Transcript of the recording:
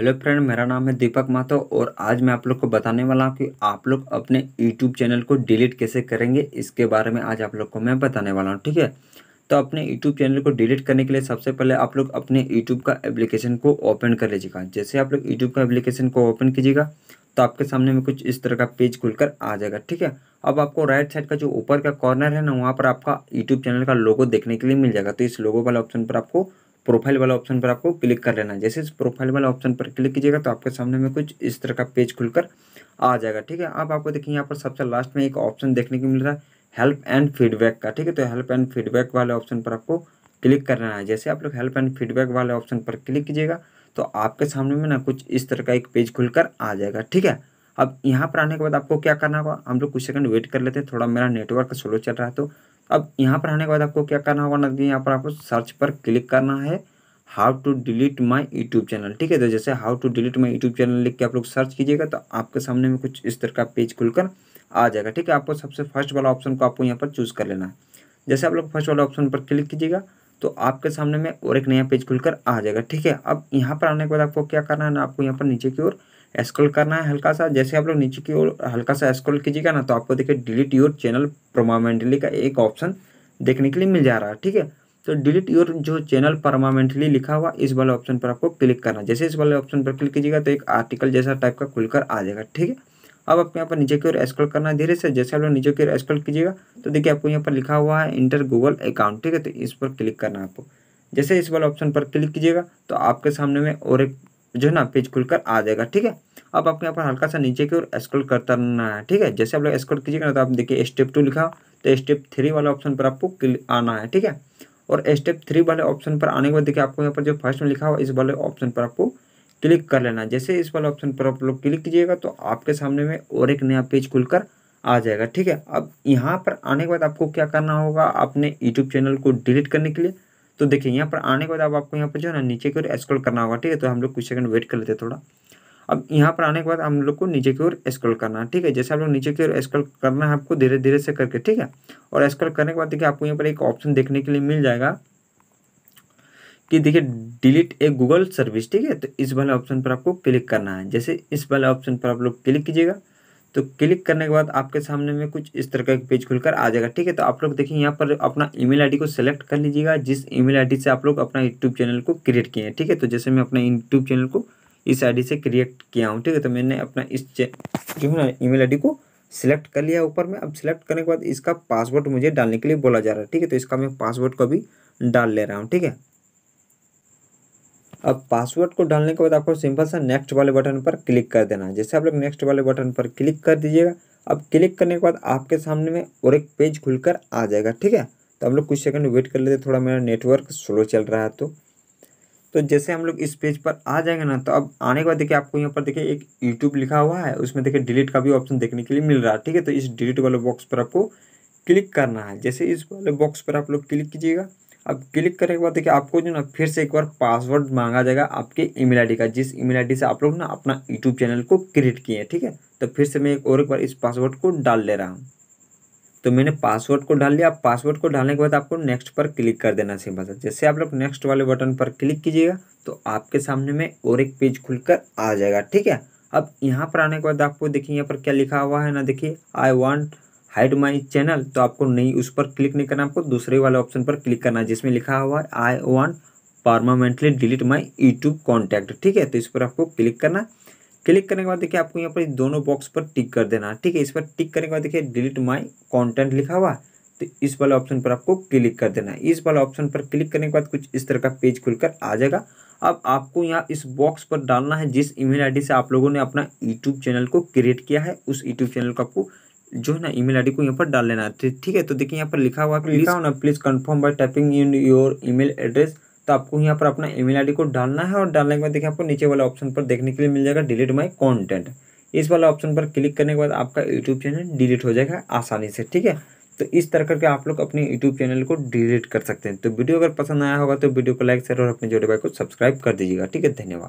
hello friend मेरा नाम है दीपक माथो और आज मैं आप लोग को बताने वाला हूँ कि आप लोग अपने यूट्यूब चैनल को डिलीट कैसे करेंगे इसके बारे में आज आप लोग को मैं बताने वाला हूँ ठीक है तो अपने यूट्यूब चैनल को डिलीट करने के लिए सबसे पहले आप लोग अपने यूट्यूब का एप्लीकेशन को ओपन कर लीजिएगा जैसे आप लोग यूट्यूब का एप्लीकेशन को ओपन कीजिएगा तो आपके सामने में कुछ इस तरह का पेज खुलकर आ जाएगा ठीक है अब आपको राइट साइड का जो ऊपर का कॉर्नर है ना वहाँ पर आपका यूट्यूब चैनल का लोगो देखने के लिए मिल जाएगा तो इस लोगो वाले ऑप्शन पर आपको प्रोफाइल वाला ऑप्शन पर आपको क्लिक कर लेना है जैसे प्रोफाइल वाला ऑप्शन पर क्लिक कीजिएगा तो आपके सामने में कुछ इस तरह का पेज खुलकर आ जाएगा ठीक है अब आपको देखिए यहाँ पर सबसे लास्ट में एक ऑप्शन देखने को मिल रहा है हेल्प एंड फीडबैक का ठीक है तो हेल्प एंड फीडबैक वाले ऑप्शन पर आपको क्लिक करना है जैसे आप लोग हेल्प एंड फीडबैक वाले ऑप्शन पर क्लिक कीजिएगा तो आपके सामने में ना कुछ इस तरह का एक पेज खुलकर आ जाएगा ठीक है अब यहाँ पर आने के बाद आपको क्या करना होगा हम लोग कुछ सेकंड वेट कर लेते हैं थोड़ा मेरा नेटवर्क स्लो चल रहा है तो अब यहाँ पर आने के बाद आपको क्या करना होगा ना यहाँ पर आपको सर्च पर क्लिक करना है how to delete my YouTube channel ठीक है तो जैसे how to delete my YouTube channel लिख के आप लोग सर्च कीजिएगा तो आपके सामने में कुछ इस तरह का पेज खुलकर आ जाएगा ठीक है आपको सबसे फर्स्ट वाला ऑप्शन को आपको यहाँ पर चूज़ कर लेना है जैसे आप लोग फर्स्ट वाला ऑप्शन पर क्लिक कीजिएगा तो आपके सामने में और एक नया पेज खुलकर आ जाएगा ठीक है अब यहाँ पर आने के बाद आपको क्या करना है ना आपको यहाँ पर नीचे की ओर स्क्रॉल करना है हल्का सा जैसे आप लोग नीचे की ओर हल्का सा स्क्रॉल कीजिएगा ना तो आपको देखिए डिलीट योर चैनल परमानेंटली का एक ऑप्शन देखने के लिए मिल जा रहा है ठीक है तो डिलीट योर जो चैनल परमानेंटली लिखा हुआ इस वाले ऑप्शन पर आपको क्लिक करना जैसे इस वाले ऑप्शन पर क्लिक कीजिएगा तो एक आर्टिकल जैसा टाइप का खुलकर आ जाएगा ठीक है अब आपको यहाँ पर नीचे की ओर स्क्रॉल करना है धीरे से जैसे आप लोग नीचे की ओर स्क्रॉल कीजिएगा तो देखिए आपको यहाँ पर लिखा हुआ है इंटर गूगल अकाउंट ठीक है तो इस पर क्लिक करना है आपको जैसे इस वाले ऑप्शन पर क्लिक कीजिएगा तो आपके सामने में और एक जो है ना पेज खुलकर आ जाएगा ठीक है अब आपको यहाँ पर हल्का सा नीचे की ओर स्क्रॉल रहना है ठीक है जैसे आप लोग स्क्रॉल कीजिएगा ना तो आप देखिए स्टेप टू लिखा तो स्टेप थ्री वाले ऑप्शन पर आपको आना है ठीक है और स्टेप थ्री वाले ऑप्शन पर आने के बाद देखिए आपको यहाँ पर जो फर्स्ट में लिखा हुआ इस वाले ऑप्शन पर आपको क्लिक कर लेना है जैसे इस वाले ऑप्शन पर आप लोग क्लिक कीजिएगा तो आपके सामने में और एक नया पेज खुलकर आ जाएगा ठीक है अब यहाँ पर आने के बाद आपको क्या करना होगा अपने यूट्यूब चैनल को डिलीट करने के लिए तो देखिए यहाँ पर आने के बाद अब आपको यहाँ पर जो है ना नीचे की ओर स्क्रॉल करना होगा ठीक है तो हम लोग कुछ सेकंड वेट कर लेते हैं थोड़ा अब यहाँ पर आने के बाद हम लोग को नीचे की ओर स्क्रॉल करना है ठीक है जैसे आप लोग नीचे की ओर स्क्रॉल करना है आपको धीरे धीरे से करके ठीक है और स्क्रॉल करने के बाद देखिए आपको यहाँ पर एक ऑप्शन देखने के लिए मिल जाएगा कि देखिए डिलीट ए गूगल सर्विस ठीक है तो इस वाले ऑप्शन पर आपको क्लिक करना है जैसे इस वाले ऑप्शन पर आप लोग क्लिक कीजिएगा तो क्लिक करने के बाद आपके सामने में कुछ इस तरह का एक पेज खुलकर आ जाएगा ठीक है तो आप लोग देखिए यहाँ पर अपना ईमेल आईडी को सेलेक्ट कर लीजिएगा जिस ईमेल आईडी से आप लोग अपना यूट्यूब चैनल को क्रिएट किए हैं ठीक है तो जैसे मैं अपना यूट्यूब चैनल को इस आईडी से क्रिएट किया हूँ ठीक है तो मैंने अपना इस जो है ना ई मेल को सिलेक्ट कर लिया ऊपर में अब सिलेक्ट करने के बाद इसका पासवर्ड मुझे डालने के लिए बोला जा रहा है ठीक है तो इसका मैं पासवर्ड को भी डाल ले रहा हूँ ठीक है अब पासवर्ड को डालने के बाद आपको सिंपल सा नेक्स्ट वाले बटन पर क्लिक कर देना है जैसे आप लोग नेक्स्ट वाले बटन पर क्लिक कर दीजिएगा अब क्लिक करने के बाद आपके सामने में और एक पेज खुलकर आ जाएगा ठीक है तो हम लोग कुछ सेकंड वेट कर लेते थोड़ा मेरा नेटवर्क स्लो चल रहा है तो तो जैसे हम लोग इस पेज पर आ जाएंगे ना तो अब आने के बाद देखिए आपको यहाँ पर देखिए एक यूट्यूब लिखा हुआ है उसमें देखिए डिलीट का भी ऑप्शन देखने के लिए मिल रहा है ठीक है तो इस डिलीट वाले बॉक्स पर आपको क्लिक करना है जैसे इस वाले बॉक्स पर आप लोग क्लिक कीजिएगा अब क्लिक करने के बाद देखिए आपको जो ना फिर से एक बार पासवर्ड मांगा जाएगा आपके ईमेल आईडी का जिस ईमेल आईडी से आप लोग ना अपना यूट्यूब चैनल को क्रिएट किए हैं ठीक है तो फिर से मैं एक और एक बार इस पासवर्ड को डाल ले रहा हूँ तो मैंने पासवर्ड को डाल लिया पासवर्ड को डालने के बाद आपको नेक्स्ट पर क्लिक कर देना सिंपल सा जैसे आप लोग नेक्स्ट वाले बटन पर क्लिक कीजिएगा तो आपके सामने में और एक पेज खुलकर आ जाएगा ठीक है अब यहाँ पर आने के बाद आपको देखिए यहाँ पर क्या लिखा हुआ है ना देखिए I want hide my channel तो आपको नहीं उस पर क्लिक नहीं करना आपको दूसरे वाले ऑप्शन पर क्लिक करना है जिसमें लिखा हुआ है I want permanently delete my YouTube contact ठीक है तो इस पर आपको क्लिक करना क्लिक करने के बाद देखिए आपको यहाँ पर दोनों बॉक्स पर टिक कर देना ठीक है इस पर टिक करने के बाद देखिए डिलीट माई कॉन्टेंट लिखा हुआ तो इस वाले ऑप्शन पर आपको क्लिक कर देना है इस वाले ऑप्शन पर क्लिक करने के बाद कुछ इस तरह का पेज खुलकर आ जाएगा अब आपको यहाँ इस बॉक्स पर डालना है जिस ईमेल आईडी से आप लोगों ने अपना यूट्यूब चैनल को क्रिएट किया है उस यूट्यूब चैनल को आपको जो है ना ईमेल आईडी को यहाँ पर डाल लेना है ठीक है तो देखिए यहाँ पर लिखा हुआ लिखा हो ना please confirm by typing in your email address तो आपको यहाँ पर अपना ईमेल आईडी को डालना है और डालने के बाद देखिए आपको नीचे वाला ऑप्शन पर देखने के लिए मिल जाएगा डिलीट माई कॉन्टेंट इस वाला ऑप्शन पर क्लिक करने के बाद आपका यूट्यूब चैनल डिलीट हो जाएगा आसानी से ठीक है तो इस तरह करके आप लोग अपने यूट्यूब चैनल को डिलीट कर सकते हैं तो वीडियो अगर पसंद आया होगा तो वीडियो को लाइक शेयर और अपने जोड़े भाई को सब्सक्राइब कर दीजिएगा ठीक है धन्यवाद